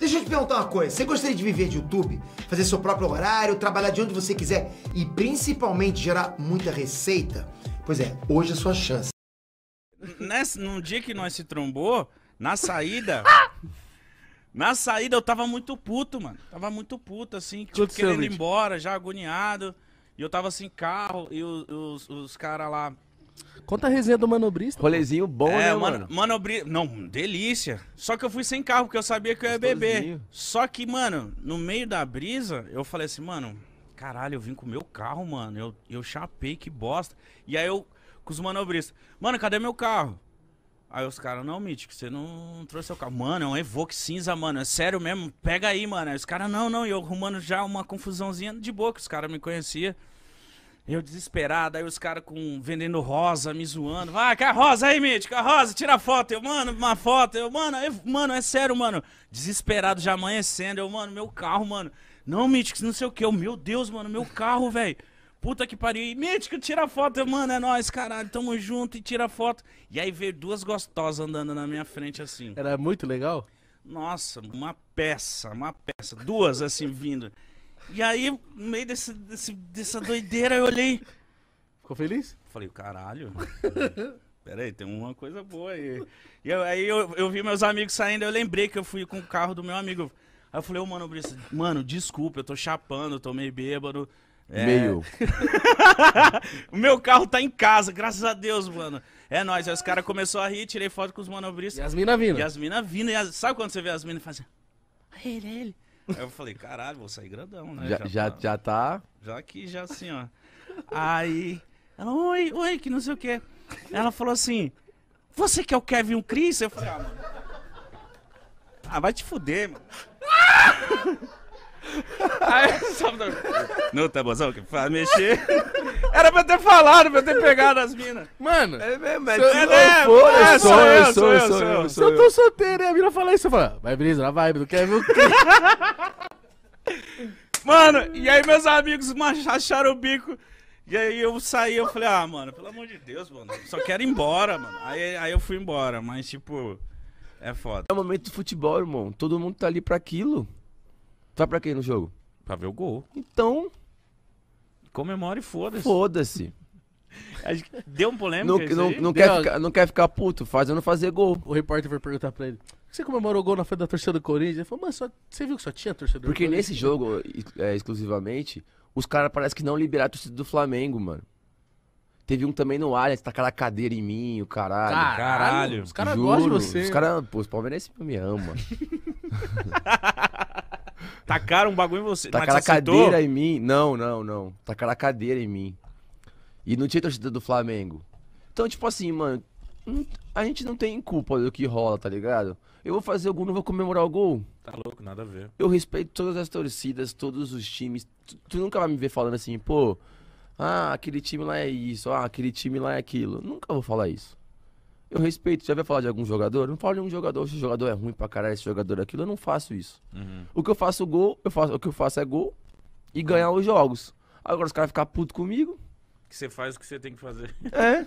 Deixa eu te perguntar uma coisa. Você gostaria de viver de YouTube? Fazer seu próprio horário, trabalhar de onde você quiser e principalmente gerar muita receita? Pois é, hoje é a sua chance. Nesse, num dia que nós se trombou, na saída. na saída eu tava muito puto, mano. Tava muito puto, assim, tipo, querendo ir embora, já agoniado. E eu tava assim, carro, e os, os, os caras lá Conta a resenha do manobrista. Rolezinho bom, é, né, mano? Manobri... Não, delícia. Só que eu fui sem carro, porque eu sabia que eu ia beber. Só que, mano, no meio da brisa, eu falei assim, mano, caralho, eu vim com o meu carro, mano. Eu, eu chapei, que bosta. E aí eu, com os manobristas, mano, cadê meu carro? Aí os caras, não, Mítico, você não trouxe seu carro. Mano, é um Evoque cinza, mano. É sério mesmo? Pega aí, mano. Aí os caras, não, não. E eu arrumando já uma confusãozinha de boca. Os caras me conheciam. Eu desesperado, aí os caras com vendendo rosa, me zoando. Vai, quer rosa aí, Mítico, a rosa, tira foto. Eu, mano, uma foto. Eu, mano, eu, mano, é sério, mano. Desesperado, já amanhecendo. Eu, mano, meu carro, mano. Não, Mítico, não sei o que. Eu, meu Deus, mano, meu carro, velho. Puta que pariu. E, Mítico, tira foto. Eu, mano, é nóis, caralho. Tamo junto e tira foto. E aí veio duas gostosas andando na minha frente assim. Era muito legal? Nossa, uma peça, uma peça. Duas assim vindo. E aí, no meio desse, desse, dessa doideira, eu olhei. Ficou feliz? Falei, caralho. Peraí, tem uma coisa boa aí. E eu, aí eu, eu, vi meus amigos saindo, eu lembrei que eu fui com o carro do meu amigo. Aí eu falei, ô oh, mano, Brice, mano, desculpa, eu tô chapando, eu tô meio bêbado. É... Meio. o meu carro tá em casa, graças a Deus, mano. É nóis. Aí os caras começaram a rir, tirei foto com os manobristas. E as mina vindo. E as mina vindo. E as... Sabe quando você vê as mina fazendo? Assim? Ele, ele. Aí eu falei, caralho, vou sair grandão, né? Já, já, já tá. Já aqui, tá? já assim, ó. Aí, ela, oi, oi, que não sei o quê. Ela falou assim, você quer o Kevin o Chris? Eu falei, ah, mano. Ah, vai te fuder, mano. Aí, só... Não tá bom, só que faz mexer. Era pra ter falado, pra ter pegado as minas. Mano. É, mesmo, é, for, é, né? é, sou, eu, sou eu, eu. Sou eu, sou eu. Se eu tô solteiro e a mina fala isso, eu falo, ah, vai, Brisa, na vibe, não quer ver o quê? Mano, e aí meus amigos acharam o bico. E aí eu saí, eu falei, ah, mano, pelo amor de Deus, mano, só quero ir embora, mano. Aí, aí eu fui embora, mas tipo, é foda. É o momento do futebol, irmão. Todo mundo tá ali pra aquilo. Tá pra quem no jogo? Pra ver o gol. Então, Comemora e foda-se. Foda-se. Deu um polêmico? Não, não, não quer ficar, não quer ficar puto, fazendo fazer gol. O repórter foi perguntar pra ele: você comemorou o gol na frente da torcida do Corinthians? Ele falou, mano, só, você viu que só tinha torcedor Porque do nesse jogo, é, exclusivamente, os caras parecem que não liberaram a torcida do Flamengo, mano. Teve um também no Allianz, tacaram tá a cadeira em mim, o caralho. Caralho. caralho os caras gostam de você. Os caras, pô, os palmeirenses me amam, mano. Tacaram um bagulho em você. Tacaram a cadeira em mim. Não, não, não. Tacaram a cadeira em mim. E não tinha torcida do Flamengo. Então, tipo assim, mano, a gente não tem culpa do que rola, tá ligado? Eu vou fazer algum não vou comemorar o gol. Tá louco, nada a ver. Eu respeito todas as torcidas, todos os times. Tu, tu nunca vai me ver falando assim, pô, ah, aquele time lá é isso, ah, aquele time lá é aquilo. Nunca vou falar isso. Eu respeito. Já vai falar de algum jogador? Eu não falo de um jogador. Esse jogador é ruim pra caralho, esse jogador é aquilo. Eu não faço isso. Uhum. O que eu faço é gol, eu faço, o que eu faço é gol e ganhar os jogos. Agora os caras ficam putos comigo. Que você faz o que você tem que fazer. É.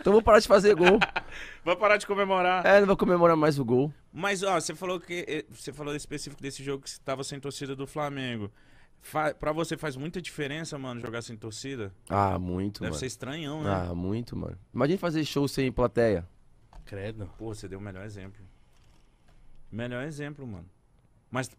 Então vou parar de fazer gol. vou parar de comemorar. É, não vou comemorar mais o gol. Mas ó, você falou que eh, você falou específico desse jogo que você estava sem torcida do Flamengo. Fa pra você faz muita diferença, mano, jogar sem torcida? Ah, muito, Deve mano. Deve ser estranhão, né? Ah, muito, mano. Imagina fazer show sem plateia. Credo. Pô, você deu o melhor exemplo. Melhor exemplo, mano. Mas.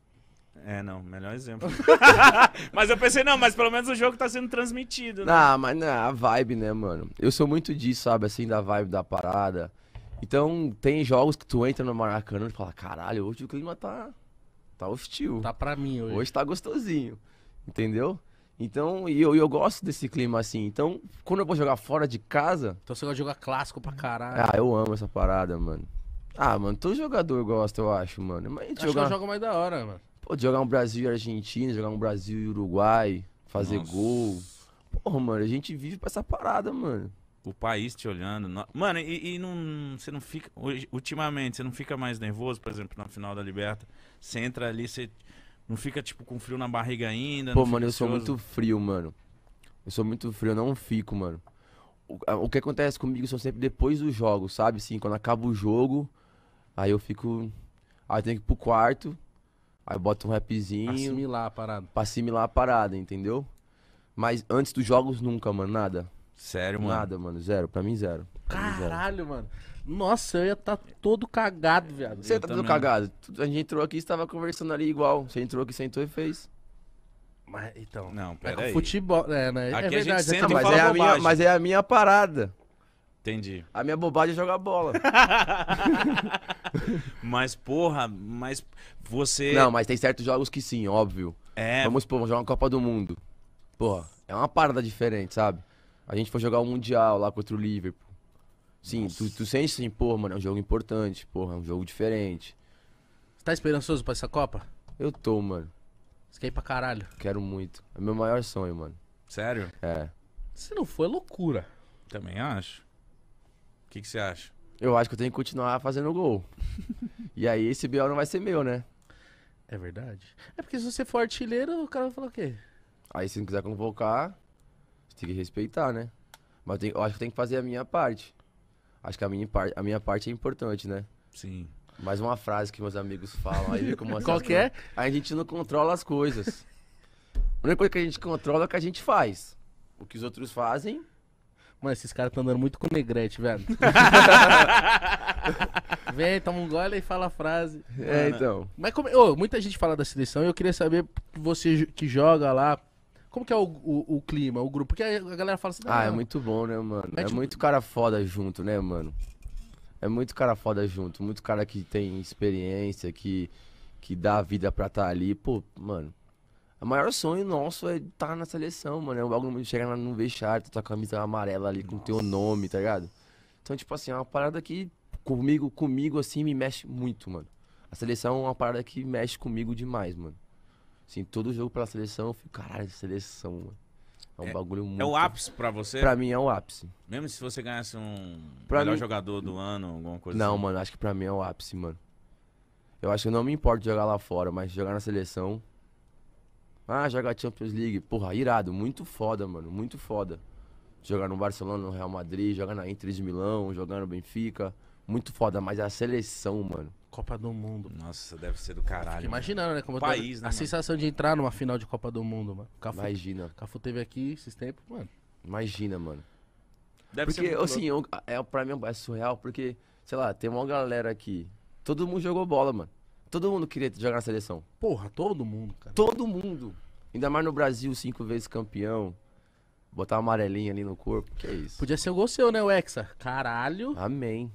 É, não, melhor exemplo. mas eu pensei, não, mas pelo menos o jogo tá sendo transmitido, né? Ah, mas não, é a vibe, né, mano? Eu sou muito disso, sabe, assim, da vibe da parada. Então, tem jogos que tu entra no Maracanã e fala, caralho, hoje o clima tá. Tá hostil. Tá pra mim hoje. Hoje tá gostosinho. Entendeu? Então, e eu, eu gosto desse clima assim. Então, quando eu vou jogar fora de casa. Então você gosta de jogar clássico pra caralho. Ah, eu amo essa parada, mano. Ah, mano, todo jogador gosta, eu acho, mano. Mas acho jogar... que eu jogo mais da hora, mano. Pô, jogar um Brasil e Argentina, jogar um Brasil e Uruguai, fazer Nossa. gol. Porra, mano, a gente vive pra essa parada, mano. O país te olhando. No... Mano, e, e, não. Você não fica. Ultimamente, você não fica mais nervoso, por exemplo, na final da Liberta. Você entra ali, você. Não fica, tipo, com frio na barriga ainda. Pô, mano, eu ansioso. sou muito frio, mano. Eu sou muito frio, eu não fico, mano. O, o que acontece comigo são sempre depois do jogo, sabe? Assim, quando acaba o jogo, aí eu fico. Aí eu tenho que ir pro quarto, aí eu boto um rapzinho. Assimilar a parada. Pra assimilar a parada, entendeu? Mas antes dos jogos, nunca, mano, nada. Sério, mano? Nada, mano. Zero. Pra mim, zero. Caralho, mano. Nossa, eu ia estar tá todo cagado, viado. Você tá todo cagado. A gente entrou aqui e estava conversando ali igual. Você entrou aqui, sentou e fez. Mas, então... Não, é pera aí. futebol, é, né? É aqui a gente é senta Mas fala- é, a minha, mas é a minha parada. Entendi. A minha bobagem é jogar bola. Mas, porra, mas você... Não, mas tem certos jogos que sim, óbvio. É, Vamos supor, vamos jogar uma Copa do Mundo. Porra, é uma parada diferente, sabe? A gente foi jogar o Mundial lá contra o Liverpool. Sim, tu, tu, sente assim, pô, mano, é um jogo importante, porra, é um jogo diferente. Você tá esperançoso pra essa Copa? Eu tô, mano. Você quer ir pra caralho? Quero muito. É meu maior sonho, mano. Sério? É. Se não for, é loucura. Também acho. O que, que você acha? Eu acho que eu tenho que continuar fazendo gol. e aí esse BO não vai ser meu, né? É verdade. É porque se você for artilheiro, o cara vai falar o quê? Aí se não quiser convocar, tem que respeitar, né? Mas eu acho que tem que fazer a minha parte. Acho que a minha, a minha parte é importante, né? Sim. Mais uma frase que meus amigos falam aí, como assim, Qual né? que é? A gente não controla as coisas. a única coisa que a gente controla é o que a gente faz. O que os outros fazem. Mano, esses caras estão andando muito com negrete, velho. Vem, toma um gole e fala a frase. É, Mano. então. Mas como, oh, muita gente fala da seleção e eu queria saber, você que joga lá, como que é o, o, o clima, o grupo? Porque a galera fala assim... Ah, é muito bom, né, mano? É, é muito cara foda junto, né, mano? É muito cara foda junto. Muito cara que tem experiência, que, que dá a vida pra estar tá ali. Pô, mano... O maior sonho nosso é estar tá na seleção, mano. É um bagulho de chegar no vestiário, tá tua camisa amarela ali com o teu nome, tá ligado? Então, tipo assim, é uma parada que comigo, comigo, assim, me mexe muito, mano. A seleção é uma parada que mexe comigo demais, mano. Assim, todo jogo pela seleção, eu fico, caralho, seleção, mano. É um é, bagulho muito. É o ápice pra você? Pra mim é o ápice. Mesmo se você ganhasse um pra melhor mim... jogador do ano, alguma coisa Não, assim. mano, acho que pra mim é o ápice, mano. Eu acho que não me importo jogar lá fora, mas jogar na seleção. Ah, jogar Champions League. Porra, irado. Muito foda, mano. Muito foda. Jogar no Barcelona, no Real Madrid, jogar na Inter de Milão, jogar no Benfica. Muito foda, mas a seleção, mano. Copa do Mundo. Nossa, deve ser do caralho. Fico imaginando, né? Como País, né, A mano? sensação de entrar numa final de Copa do Mundo, mano. Cafu, Imagina. Cafu teve aqui esses tempos, mano. Imagina, mano. Deve porque, ser assim, eu, é, pra mim é surreal, porque, sei lá, tem uma galera aqui. Todo mundo jogou bola, mano. Todo mundo queria jogar na seleção. Porra, todo mundo, cara. Todo mundo. Ainda mais no Brasil, cinco vezes campeão. Botar uma amarelinha ali no corpo, que é isso. Podia ser o gol seu, né, o Caralho. Amém.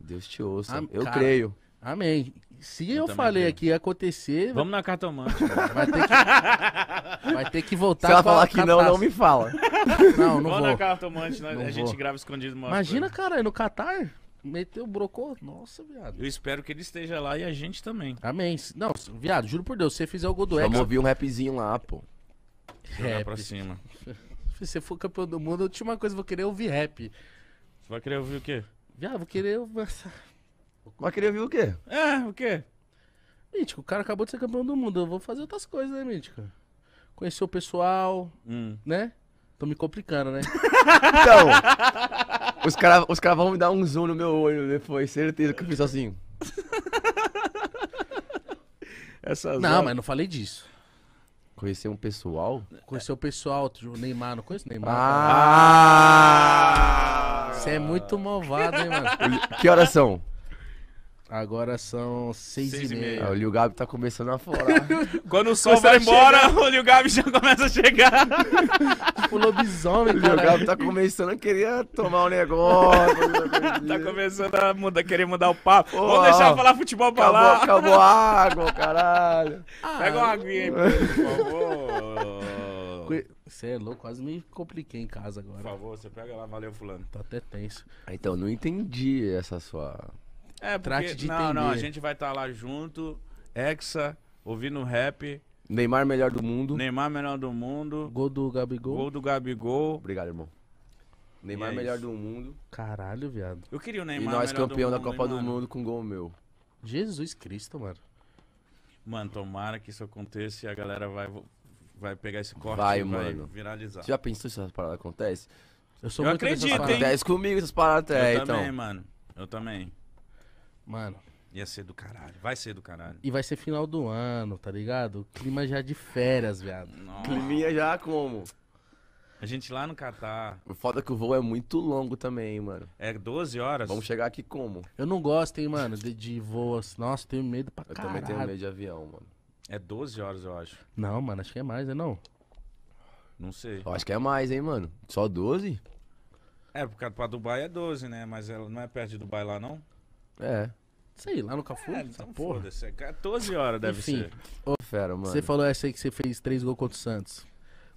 Deus te ouça. Am eu cara, creio. Amém. Se eu, eu falei creio. aqui acontecer. Vamos na cartomante. Vai ter que, vai ter que voltar. Se ela falar que não, não me fala. Não, não Vamos na cartomante, não a vou. gente grava escondido. Imagina, cara, no Catar. Meteu, brocou. Nossa, viado. Eu espero que ele esteja lá e a gente também. Amém. Não, viado, juro por Deus, se você fizer o gol do ouvir um rapzinho lá, pô. Jogar pra cima. Se você for campeão do mundo, a última coisa que eu vou querer ouvir rap. Você vai querer ouvir o quê? Viado, vou querer. Mas queria ver o quê? É, o quê? Mítico, o cara acabou de ser campeão do mundo. Eu vou fazer outras coisas, né, Mítico? Conhecer o pessoal, hum. né? Tô me complicando, né? então, os caras os cara vão me dar um zoom no meu olho depois, né? certeza que eu fiz sozinho. Essas não, horas... mas não falei disso. Conhecer um pessoal? Conhecer o pessoal, o Neymar, não conheço o Neymar. Ah! Você é muito malvado, hein, mano? Que horas são? Agora são seis, seis e, e, meia. meia. É, o Lio Gabi tá começando a falar Quando o sol vai embora, chega... o Lio Gabi já começa a chegar. tipo lobisomem, cara. O Gabi tá começando a querer tomar um negócio. tá começando a mudar, querer mudar o papo. Vamos deixar falar futebol pra acabou, lá. Acabou a água, caralho. Ah, Pega uma aguinha aí, por favor. Você é louco, quase me compliquei em casa agora. Por favor, você pega lá, valeu fulano. Tô até tenso. Ah, então, não entendi essa sua... É, porque, de não, entender. não, a gente vai estar tá lá junto, Hexa, ouvindo rap. Neymar melhor do mundo. Neymar melhor do mundo. Gol do Gabigol. Gol do Gabigol. Obrigado, irmão. Neymar é melhor do mundo. Caralho, viado. Eu queria o Neymar E nós campeão mundo, da Copa do Mundo com gol meu. Jesus Cristo, mano. Mano, tomara que isso aconteça e a galera vai, vai pegar esse corte vai, e vai mano. viralizar. Você já pensou se essa parada acontece? Eu sou eu muito acredito, hein? Acontece comigo essas paradas até, então. Eu também, mano. Eu também. Mano. Ia ser do caralho. Vai ser do caralho. E vai ser final do ano, tá ligado? Clima já de férias, viado. Climinha já como? A gente lá no Catar. O foda é que o voo é muito longo também, mano. É 12 horas. Vamos chegar aqui como? Eu não gosto, hein, mano, de, de voos. Nossa, tenho medo pra Eu caralho. Eu também tenho medo de avião, mano. É 12 horas, eu acho. Não, mano, acho que é mais, é não? Não sei. Eu acho que é mais, hein, mano. Só 12? É, porque pra Dubai é 12, né? Mas ela não é perto de Dubai lá, não? É. Sei lá no Cafu. É, essa então porra. Foda-se, 14 é horas deve Enfim. ser. Ô, fera, mano. Você falou essa aí que você fez três gols contra o Santos.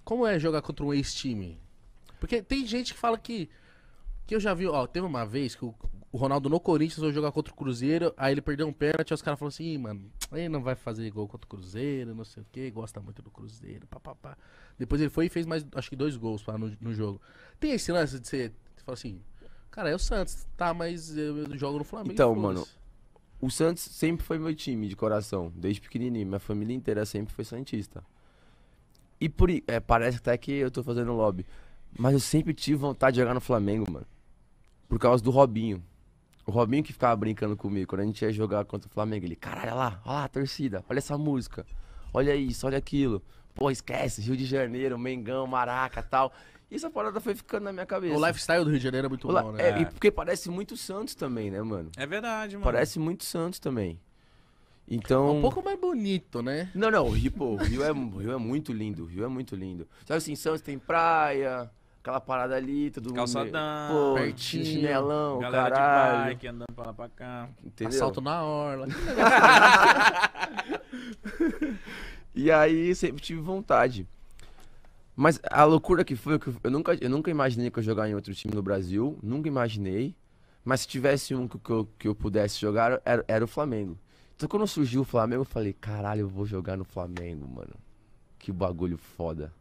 Como é jogar contra um ex-time? Porque tem gente que fala que. Que eu já vi, ó, teve uma vez que o, o Ronaldo no Corinthians foi jogar contra o Cruzeiro, aí ele perdeu um pênalti, aí os caras falaram assim, mano, ele não vai fazer gol contra o Cruzeiro, não sei o que, gosta muito do Cruzeiro, papapá. Depois ele foi e fez mais, acho que dois gols lá no, no jogo. Tem esse lance de você, você fala assim, Cara, é o Santos, tá, mas eu, eu jogo no Flamengo. Então, mano, o Santos sempre foi meu time de coração, desde pequenininho. Minha família inteira sempre foi santista. E por é, parece até que eu tô fazendo lobby, mas eu sempre tive vontade de jogar no Flamengo, mano. Por causa do Robinho. O Robinho que ficava brincando comigo quando a gente ia jogar contra o Flamengo, ele, caralho, olha lá, olha lá a torcida, olha essa música. Olha isso, olha aquilo. Pô, esquece, Rio de Janeiro, Mengão, Maraca tal. E essa parada foi ficando na minha cabeça. O lifestyle do Rio de Janeiro é muito o bom, né? É, é. porque parece muito Santos também, né, mano? É verdade, mano. Parece muito Santos também. É então... É um pouco mais bonito, né? Não, não, o Rio, pô, o Rio, é, o Rio é muito lindo, o Rio é muito lindo. Sabe assim, Santos tem praia, aquela parada ali, todo Calçadão, pertinho, chinelão, galera caralho. de bike, andando pra lá pra cá. Entendeu? Assalto na orla. E aí sempre tive vontade. Mas a loucura que foi, é que eu nunca, eu nunca imaginei que eu jogar em outro time no Brasil, nunca imaginei. Mas se tivesse um que, eu, que eu pudesse jogar, era, era o Flamengo. Então quando surgiu o Flamengo, eu falei, caralho, eu vou jogar no Flamengo, mano. Que bagulho foda.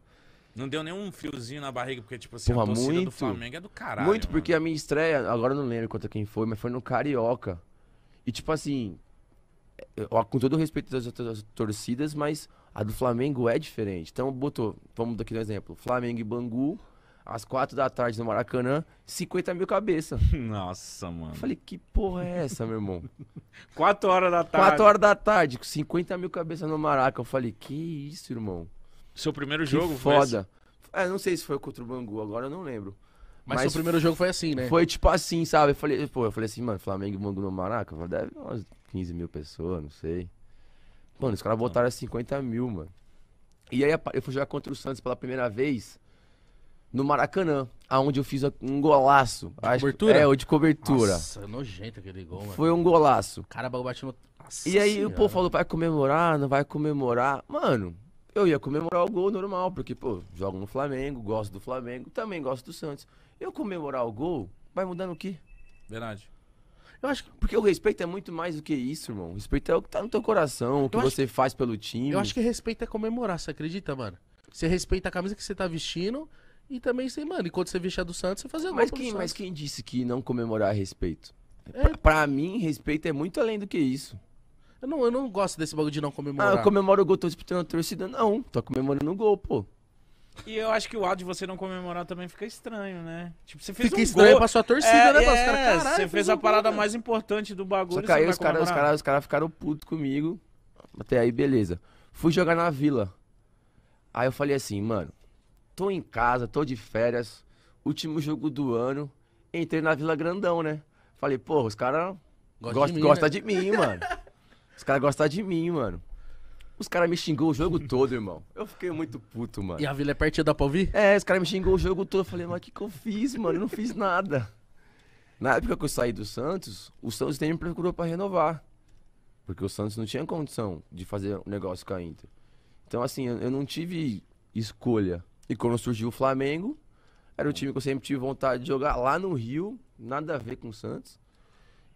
Não deu nenhum friozinho na barriga, porque, tipo assim, Porra, a torcida muito, do Flamengo é do caralho. Muito, mano. porque a minha estreia, agora eu não lembro quanto é quem foi, mas foi no Carioca. E, tipo assim, com todo o respeito das outras torcidas, mas a do Flamengo é diferente. Então, botou, vamos daqui um exemplo: Flamengo e Bangu, às quatro da tarde no Maracanã, 50 mil cabeça. Nossa, mano. Eu falei, que porra é essa, meu irmão? quatro horas da tarde. Quatro horas da tarde, 50 mil cabeça no Maraca. Eu falei, que isso, irmão. Seu primeiro que jogo foda. foi. Foda. É, não sei se foi contra o Bangu, agora eu não lembro. Mas, Mas seu primeiro jogo foi assim, né? Foi tipo assim, sabe? Eu falei, pô, eu falei assim, mano, Flamengo e Bangu no Maraca, deve umas 15 mil pessoas, não sei. Mano, os caras a 50 mil, mano. E aí eu fui jogar contra o Santos pela primeira vez no Maracanã, aonde eu fiz um golaço. De acho, cobertura? É, ou de cobertura. Nossa, nojento aquele gol, mano. Foi um golaço. O cara bateu no... E aí senhora. o povo falou, vai comemorar, não vai comemorar. Mano, eu ia comemorar o gol normal, porque, pô, jogo no Flamengo, gosto do Flamengo, também gosto do Santos. Eu comemorar o gol, vai mudando o quê? Verdade. Eu acho que porque o respeito é muito mais do que isso, irmão. O respeito é o que tá no teu coração, o que você faz pelo time. Eu acho que respeito é comemorar, você acredita, mano? Você respeita a camisa que você tá vestindo e também mano, enquanto você vestir a do Santos, você fazer mas quem, Mas quem disse que não comemorar é respeito? É... Pra, pra, mim, respeito é muito além do que isso. Eu não, eu não gosto desse bagulho de não comemorar. Ah, eu comemoro o gol, tô disputando a torcida. Não, tô comemorando o gol, pô. E eu acho que o ato de você não comemorar também fica estranho, né? Tipo, você fez Fica um estranho gol. pra sua torcida, É, né? Os é, caralho, você fez um a gol, parada mais importante do bagulho. Só que aí os caras os cara, os cara ficaram putos comigo. Até aí, beleza. Fui jogar na vila. Aí eu falei assim, mano, tô em casa, tô de férias, último jogo do ano. Entrei na Vila Grandão, né? Falei, porra, os caras de gostam né? de mim, mano. Os caras gostam de mim, mano. Os caras me xingou o jogo todo, irmão. Eu fiquei muito puto, mano. E a vila é dá pra ouvir? É, os caras me xingou o jogo todo. Eu falei, mas o que, que eu fiz, mano? Eu não fiz nada. Na época que eu saí do Santos, o Santos nem me procurou pra renovar. Porque o Santos não tinha condição de fazer um negócio com a Inter. Então, assim, eu não tive escolha. E quando surgiu o Flamengo, era um time que eu sempre tive vontade de jogar lá no Rio, nada a ver com o Santos.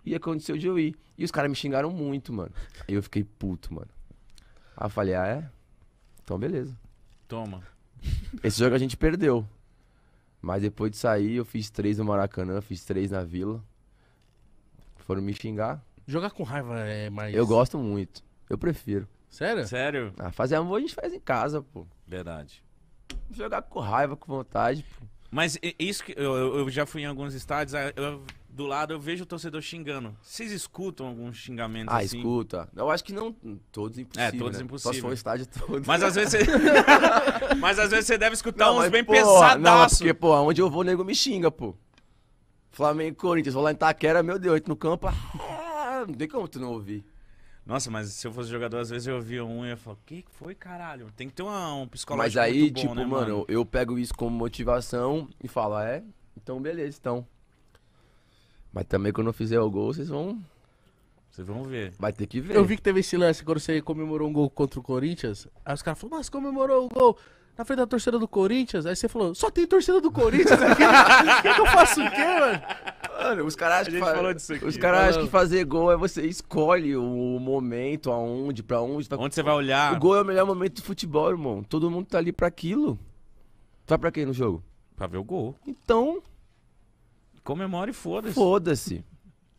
E aconteceu de eu ir. E os caras me xingaram muito, mano. Aí eu fiquei puto, mano. Aí eu falei, ah, é? Então beleza. Toma. Esse jogo a gente perdeu. Mas depois de sair, eu fiz três no Maracanã, fiz três na Vila. Foram me xingar. Jogar com raiva é mais. Eu gosto muito. Eu prefiro. Sério? Sério? Ah, fazer amor a gente faz em casa, pô. Verdade. Jogar com raiva, com vontade, pô. Mas isso que eu, eu já fui em alguns estádios, eu do lado eu vejo o torcedor xingando. Vocês escutam algum xingamento ah, assim? Ah, escuta. Eu acho que não todos impossíveis. É, né? todos né? Só se for o estádio todo. Mas às vezes você Mas às vezes você deve escutar não, uns mas, bem pesadão. pesadaço. É porque pô, onde eu vou, nego me xinga, pô. Flamengo e Corinthians, vou lá em Taquera, meu Deus, no campo. Ah, não tem como tu não ouvir. Nossa, mas se eu fosse jogador, às vezes eu ouvia um e eu falo, o que foi, caralho? Tem que ter uma, um psicológico Mas aí, bom, tipo, né, mano, mano, eu pego isso como motivação e falo, ah, é? Então, beleza, então. Mas também quando eu fizer o gol, vocês vão. Vocês vão ver. Vai ter que ver. Eu vi que teve esse lance quando você comemorou um gol contra o Corinthians. Aí os caras falaram, mas comemorou o gol na frente da torcida do Corinthians. Aí você falou, só tem torcida do Corinthians aqui. que, que eu faço o quê, mano? Mano, os caras acham, fa... Os cara acham que fazer gol é você escolhe o momento, aonde, pra onde. Pra... Tá onde você vai olhar. O gol é o melhor momento do futebol, irmão. Todo mundo tá ali pra aquilo. Tá pra quê no jogo? Pra ver o gol. Então, comemora e foda-se. Foda-se.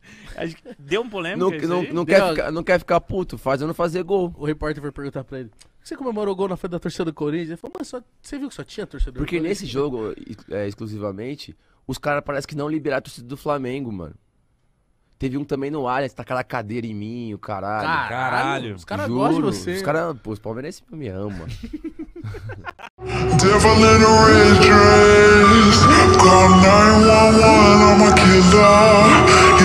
Deu um polêmica? Não, não, não quer ficar, não quer ficar puto, faz não fazer gol. O repórter foi perguntar pra ele: você comemorou o gol na frente da torcida do Corinthians? Ele falou, mas só, você viu que só tinha torcedor Porque nesse jogo, é, exclusivamente, os caras parecem que não liberaram a torcida do Flamengo, mano. Teve um também no Allianz, tacaram tá a cadeira em mim, o caralho. Caralho, caralho. os caras gostam de você. Os caras, pô, os palmeirenses me amam. Call 911, I'm a killer